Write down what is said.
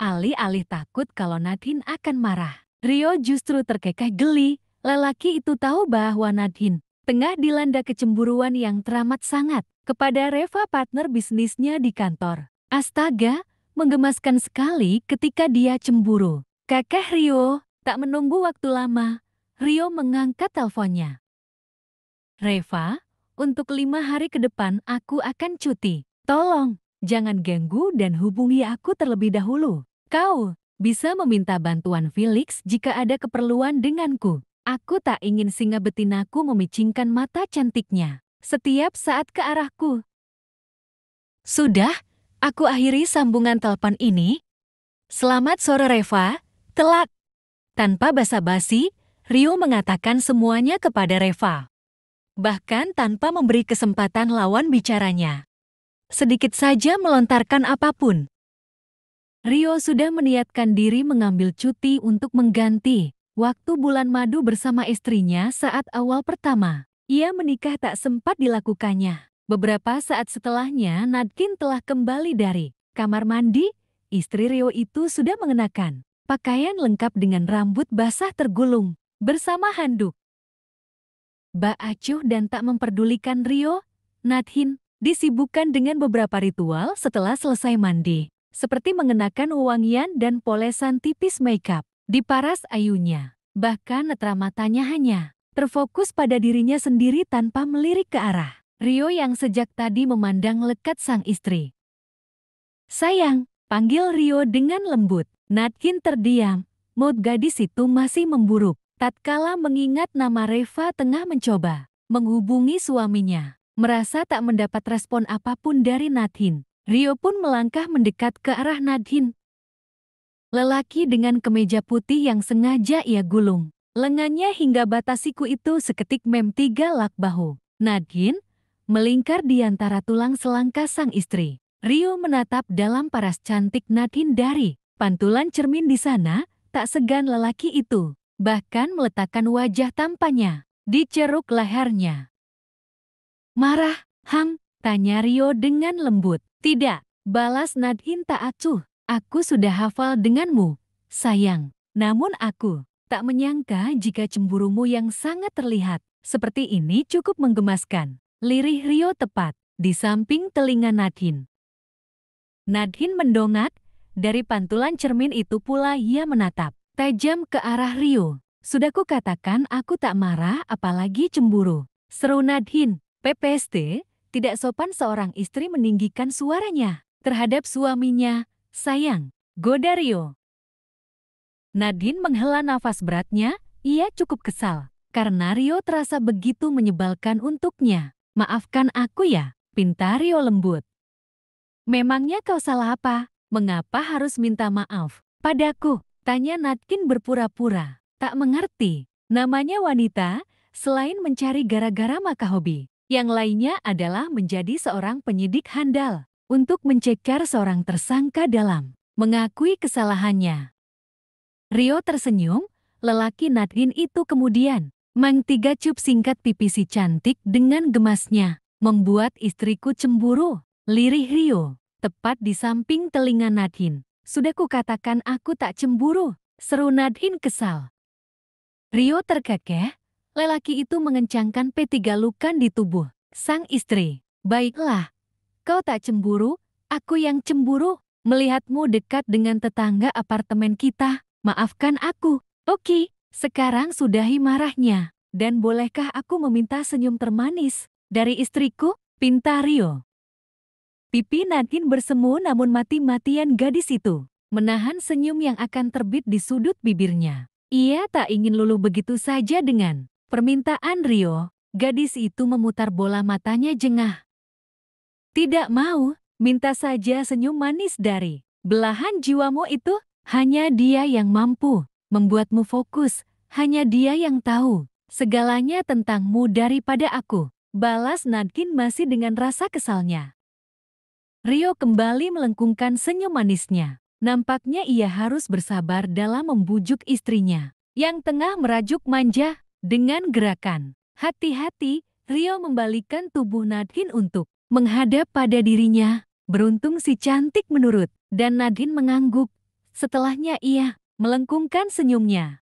Alih-alih takut kalau Nadhin akan marah, Rio justru terkekeh geli. Lelaki itu tahu bahwa Nadhin tengah dilanda kecemburuan yang teramat sangat kepada Reva partner bisnisnya di kantor. Astaga, menggemaskan sekali ketika dia cemburu. Kakek Rio tak menunggu waktu lama. Rio mengangkat teleponnya. Reva, untuk lima hari ke depan aku akan cuti. Tolong, jangan ganggu dan hubungi aku terlebih dahulu. Kau bisa meminta bantuan Felix jika ada keperluan denganku. Aku tak ingin singa betinaku memicingkan mata cantiknya setiap saat ke arahku. Sudah, aku akhiri sambungan telepon ini. Selamat sore Reva, telak. Tanpa basa-basi, Rio mengatakan semuanya kepada Reva. Bahkan tanpa memberi kesempatan lawan bicaranya. Sedikit saja melontarkan apapun. Rio sudah meniatkan diri mengambil cuti untuk mengganti waktu bulan madu bersama istrinya saat awal pertama. Ia menikah tak sempat dilakukannya. Beberapa saat setelahnya, Nadkin telah kembali dari kamar mandi. Istri Rio itu sudah mengenakan pakaian lengkap dengan rambut basah tergulung bersama handuk. Ba acuh dan tak memperdulikan Rio, Nadhin disibukkan dengan beberapa ritual setelah selesai mandi seperti mengenakan wangian dan polesan tipis makeup di paras ayunya. Bahkan netra matanya hanya terfokus pada dirinya sendiri tanpa melirik ke arah Rio yang sejak tadi memandang lekat sang istri. Sayang, panggil Rio dengan lembut. Natkin terdiam, mood gadis itu masih memburuk. Tatkala mengingat nama Reva tengah mencoba menghubungi suaminya. Merasa tak mendapat respon apapun dari Nathin, Rio pun melangkah mendekat ke arah Nadhin, Lelaki dengan kemeja putih yang sengaja ia gulung. Lengannya hingga batas siku itu seketik mem tiga lak bahu. Nadhin melingkar di antara tulang selangkah sang istri. Rio menatap dalam paras cantik Nadhin dari pantulan cermin di sana, tak segan lelaki itu. Bahkan meletakkan wajah tampannya di ceruk lehernya. Marah, hang, tanya Rio dengan lembut. Tidak, balas tak acuh. Aku sudah hafal denganmu, sayang. Namun aku tak menyangka jika cemburumu yang sangat terlihat seperti ini cukup menggemaskan. Lirih Rio tepat di samping telinga Nadhin. Nadhin mendongak, dari pantulan cermin itu pula ia menatap tajam ke arah Rio. Sudah kukatakan aku tak marah apalagi cemburu. Seru Nadhin, PPST, tidak sopan seorang istri meninggikan suaranya terhadap suaminya, sayang, Godario. Nadine menghela nafas beratnya, ia cukup kesal. Karena Rio terasa begitu menyebalkan untuknya. Maafkan aku ya, pinta Rio lembut. Memangnya kau salah apa? Mengapa harus minta maaf? Padaku, tanya Natkin berpura-pura. Tak mengerti. Namanya wanita, selain mencari gara-gara maka hobi. Yang lainnya adalah menjadi seorang penyidik handal untuk mencekar seorang tersangka dalam mengakui kesalahannya. Rio tersenyum, lelaki Nadine itu kemudian mang tiga cup singkat pipi si cantik dengan gemasnya, membuat istriku cemburu, lirih Rio, tepat di samping telinga Nadine. Sudah kukatakan aku tak cemburu, seru Nadine kesal. Rio terkekeh, Lelaki itu mengencangkan P3 lukan di tubuh. Sang istri, baiklah. Kau tak cemburu, aku yang cemburu. Melihatmu dekat dengan tetangga apartemen kita, maafkan aku. Oke, sekarang sudahi marahnya. Dan bolehkah aku meminta senyum termanis dari istriku, Rio. Pipi Natin bersemu namun mati-matian gadis itu. Menahan senyum yang akan terbit di sudut bibirnya. Ia tak ingin luluh begitu saja dengan Permintaan Rio, gadis itu memutar bola matanya jengah. Tidak mau, minta saja senyum manis dari belahan jiwamu itu, hanya dia yang mampu membuatmu fokus, hanya dia yang tahu segalanya tentangmu daripada aku. Balas Nadkin masih dengan rasa kesalnya. Rio kembali melengkungkan senyum manisnya. Nampaknya ia harus bersabar dalam membujuk istrinya. Yang tengah merajuk manja, dengan gerakan hati-hati, Rio membalikkan tubuh Nadine untuk menghadap pada dirinya. Beruntung si cantik menurut, dan Nadine mengangguk. Setelahnya ia melengkungkan senyumnya.